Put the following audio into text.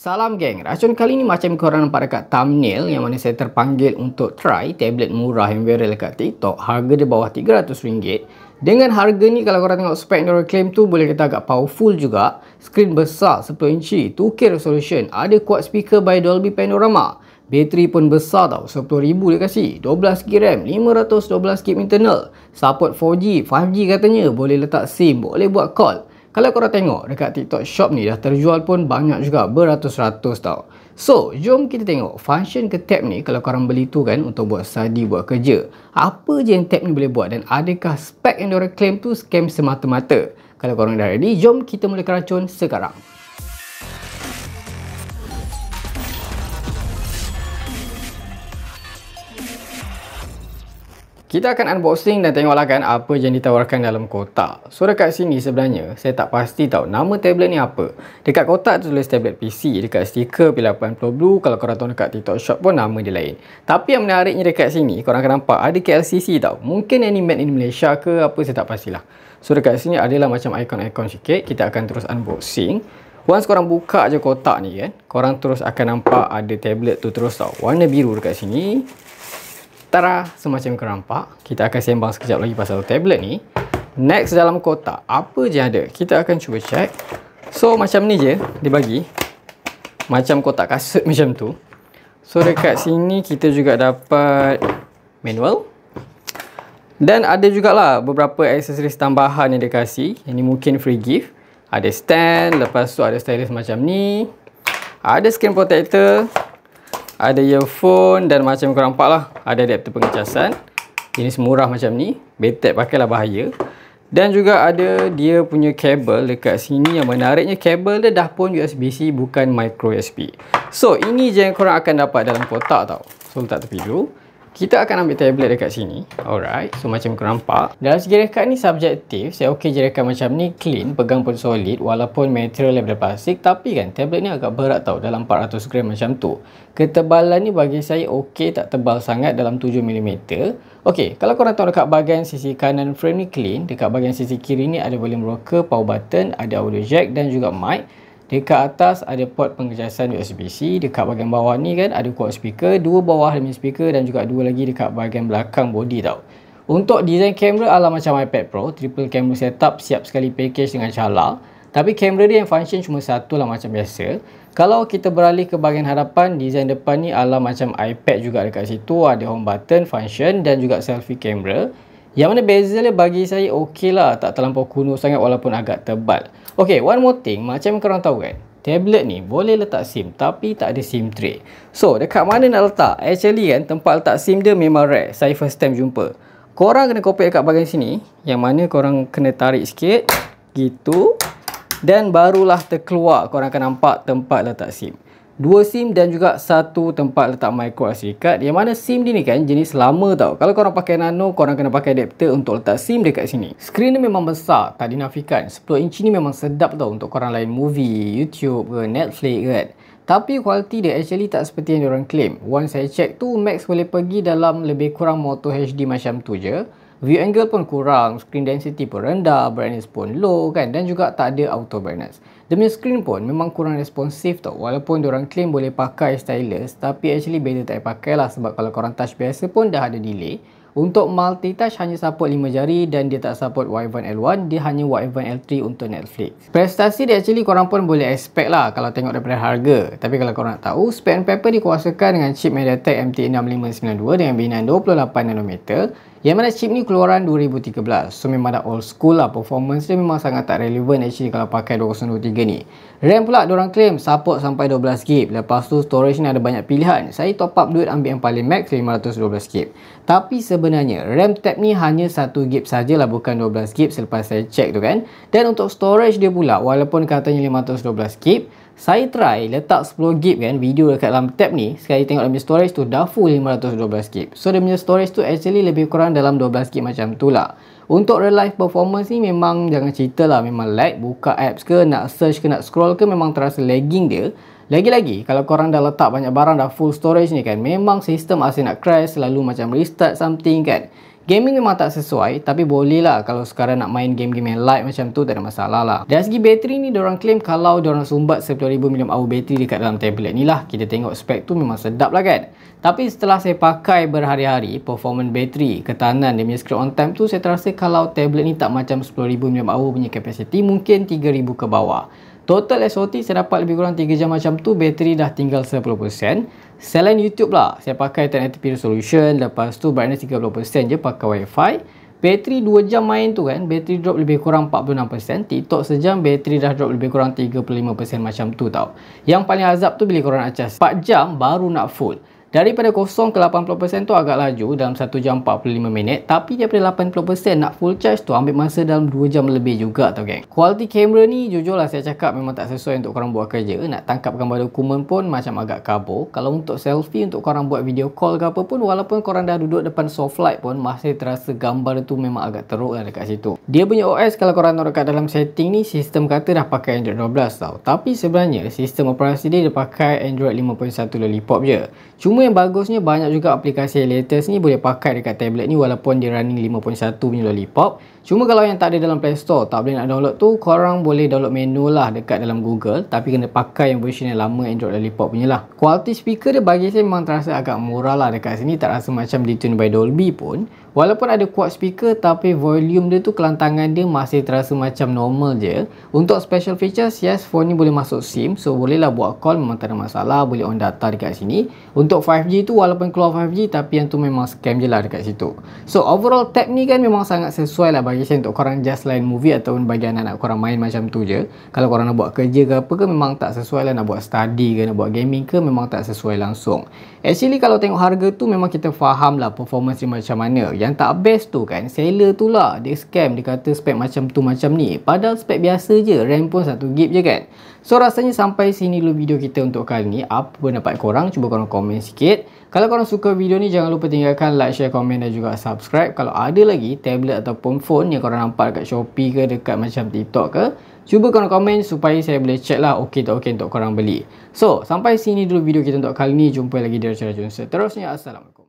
Salam geng, racun kali ni macam korang nampak dekat thumbnail yang mana saya terpanggil untuk try tablet murah yang viral dekat TikTok harga dia bawah RM300 dengan harga ni kalau korang tengok spek yang claim tu boleh kata agak powerful juga screen besar 10 inci, 2K resolution, ada quad speaker by Dolby Panorama bateri pun besar tau, RM10,000 dia kasi 12GB RAM, 512GB internal support 4G, 5G katanya, boleh letak SIM, boleh buat call kalau korang tengok dekat TikTok shop ni dah terjual pun banyak juga beratus-ratus tau. So, jom kita tengok function ke tab ni kalau korang beli tu kan untuk buat study, buat kerja. Apa je yang tab ni boleh buat dan adakah spek yang diorang claim tu scam semata-mata? Kalau korang dah ready, jom kita mulakan racun sekarang. Kita akan unboxing dan tengoklah kan apa yang ditawarkan dalam kotak. So dekat sini sebenarnya saya tak pasti tahu nama tablet ni apa. Dekat kotak tu tulis tablet PC, dekat stiker P80 Blue, kalau korang tengok dekat TikTok Shop pun nama dia lain. Tapi yang menariknya dekat sini korang akan nampak ada KLCC tau. Mungkin ini made in Malaysia ke apa saya tak pastilah. So dekat sini adalah macam ikon-ikon sikit. Kita akan terus unboxing. Once korang buka je kotak ni kan, korang terus akan nampak ada tablet tu terus tau. Warna biru dekat sini. Tara, semacam kerampak. Kita akan sembang sekejap lagi pasal tablet ni. Next dalam kotak, apa je ada? Kita akan cuba check. So, macam ni je dia bagi. Macam kotak kasut macam tu. So, dekat sini kita juga dapat manual. Dan ada jugalah beberapa aksesoris tambahan yang dia kasi. Yang ni mungkin free gift. Ada stand, lepas tu ada stylus macam ni. Ada skin protector ada earphone dan macam kurang nampak lah ada adapter pengecasan jenis murah macam ni betek pakailah bahaya dan juga ada dia punya kabel dekat sini yang menariknya kabel dia dah pun USB-C bukan micro USB so ini je yang korang akan dapat dalam kotak tau so letak tepi dulu kita akan ambil tablet dekat sini alright so macam korang nampak dalam segi rekat ni subjektif saya ok je rekat macam ni clean pegang pun solid walaupun material daripada plastik tapi kan tablet ni agak berat tau dalam 400 gram macam tu ketebalan ni bagi saya okay, tak tebal sangat dalam 7mm Okay, kalau korang tengok dekat bahagian sisi kanan frame ni clean dekat bahagian sisi kiri ni ada volume rocker power button ada audio jack dan juga mic Dekat atas ada port pengecasan USB-C. Dekat bahagian bawah ni kan ada kuat speaker. Dua bawah ada speaker dan juga dua lagi dekat bahagian belakang body tau. Untuk design kamera ala macam iPad Pro. Triple camera setup siap sekali package dengan cahala. Tapi kamera dia yang function cuma satu lah macam biasa. Kalau kita beralih ke bahagian hadapan, design depan ni ala macam iPad juga dekat situ. Ada home button, function dan juga selfie camera. Yang mana beza dia bagi saya okey lah. Tak terlampau kuno sangat walaupun agak tebal. Okay, one more thing. Macam korang tahu kan. Tablet ni boleh letak SIM tapi tak ada SIM tray. So, dekat mana nak letak? Actually kan, tempat letak SIM dia memang rare. Saya first time jumpa. Korang kena copy dekat bahagian sini. Yang mana korang kena tarik sikit. Gitu. Dan barulah terkeluar korang akan nampak tempat letak SIM dua SIM dan juga satu tempat letak micro SD card yang mana SIM ni kan jenis lama tau kalau korang pakai nano korang kena pakai adapter untuk letak SIM dekat sini screen ni memang besar tak dinafikan 10 inci ni memang sedap tau untuk korang lain movie YouTube ke Netflix kan tapi kualiti dia actually tak seperti yang diorang claim once saya check tu max boleh pergi dalam lebih kurang Moto HD macam tu je view angle pun kurang, screen density pun rendah, brightness pun low kan dan juga tak ada auto brightness. Demi screen pun memang kurang responsif tau. Walaupun orang claim boleh pakai stylus tapi actually better tak pakai lah sebab kalau korang touch biasa pun dah ada delay. Untuk multitouch hanya support 5 jari dan dia tak support Wyvern L1, dia hanya Wyvern L3 untuk Netflix. Prestasi dia actually korang pun boleh expect lah kalau tengok daripada harga. Tapi kalau korang nak tahu, spek paper dikuasakan dengan chip MediaTek MT6592 dengan bina 28 nanometer yang mana chip ni keluaran 2013. So memang dah old school lah. Performance dia memang sangat tak relevant actually kalau pakai 2023 ni. RAM pula orang claim support sampai 12GB. Lepas tu storage ni ada banyak pilihan. Saya top up duit ambil yang paling max 512GB. Tapi sebenarnya RAM tab ni hanya 1GB sajalah bukan 12GB selepas saya check tu kan. Dan untuk storage dia pula walaupun katanya 512GB saya try letak 10GB kan video dekat dalam tab ni sekali tengok dia storage tu dah full 512GB so dia punya storage tu actually lebih kurang dalam 12GB macam tu lah untuk real life performance ni memang jangan cerita lah memang lag buka apps ke nak search ke nak scroll ke memang terasa lagging dia lagi-lagi kalau korang dah letak banyak barang dah full storage ni kan memang sistem asyik nak crash selalu macam restart something kan Gaming memang tak sesuai tapi boleh lah kalau sekarang nak main game-game yang light macam tu tak ada masalah lah. Dari segi bateri ni orang claim kalau orang sumbat 10,000 mAh bateri dekat dalam tablet ni lah. Kita tengok spek tu memang sedap lah kan. Tapi setelah saya pakai berhari-hari, performance bateri, ketahanan dia punya screen on time tu saya terasa kalau tablet ni tak macam 10,000 mAh punya kapasiti, mungkin 3,000 ke bawah. Total SOT saya dapat lebih kurang 3 jam macam tu, bateri dah tinggal 10% selain YouTube lah saya pakai 1080p Solution. lepas tu brightness 30% je pakai wifi bateri 2 jam main tu kan bateri drop lebih kurang 46% tiktok sejam bateri dah drop lebih kurang 35% macam tu tau yang paling azab tu bila korang nak charge 4 jam baru nak full daripada kosong ke 80% tu agak laju dalam 1 jam 45 minit tapi daripada 80% nak full charge tu ambil masa dalam 2 jam lebih juga tau gang. kualiti kamera ni jujur lah saya cakap memang tak sesuai untuk korang buat kerja nak tangkap gambar dokumen pun macam agak kabur kalau untuk selfie untuk korang buat video call ke apa pun walaupun korang dah duduk depan soft light pun masih terasa gambar tu memang agak teruk lah dekat situ dia punya OS kalau korang tengok dekat dalam setting ni sistem kata dah pakai Android 12 tau tapi sebenarnya sistem operasi dia dia pakai Android 5.1 Lollipop je cuma Cuma yang bagusnya banyak juga aplikasi latest ni boleh pakai dekat tablet ni walaupun dia running 5.1 punya lollipop. Cuma kalau yang tak ada dalam Play Store, tak boleh nak download tu, korang boleh download menu lah dekat dalam Google. Tapi kena pakai yang version yang lama Android Lollipop punya lah. Kualiti speaker dia bagi saya memang terasa agak murah lah dekat sini. Tak rasa macam ditune by Dolby pun. Walaupun ada quad speaker, tapi volume dia tu kelantangan dia masih terasa macam normal je. Untuk special features, yes, phone ni boleh masuk SIM. So, bolehlah buat call memang tak ada masalah. Boleh on data dekat sini. Untuk 5G tu, walaupun keluar 5G, tapi yang tu memang scam je lah dekat situ. So, overall tab ni kan memang sangat sesuai lah bagi suggestion untuk korang just line movie ataupun bagi anak-anak korang main macam tu je. Kalau korang nak buat kerja ke apa ke memang tak sesuai lah nak buat study ke nak buat gaming ke memang tak sesuai langsung. Actually kalau tengok harga tu memang kita faham lah performance dia macam mana. Yang tak best tu kan seller tu lah dia scam dia kata spek macam tu macam ni. Padahal spek biasa je RAM pun 1GB je kan. So rasanya sampai sini dulu video kita untuk kali ni. Apa pendapat korang? Cuba korang komen sikit. Kalau korang suka video ni jangan lupa tinggalkan like, share, komen dan juga subscribe. Kalau ada lagi tablet ataupun phone yang korang nampak dekat Shopee ke dekat macam TikTok ke. Cuba korang komen supaya saya boleh check lah okay tak okay untuk korang beli. So sampai sini dulu video kita untuk kali ni. Jumpa lagi di acara Junsa. Terusnya Assalamualaikum.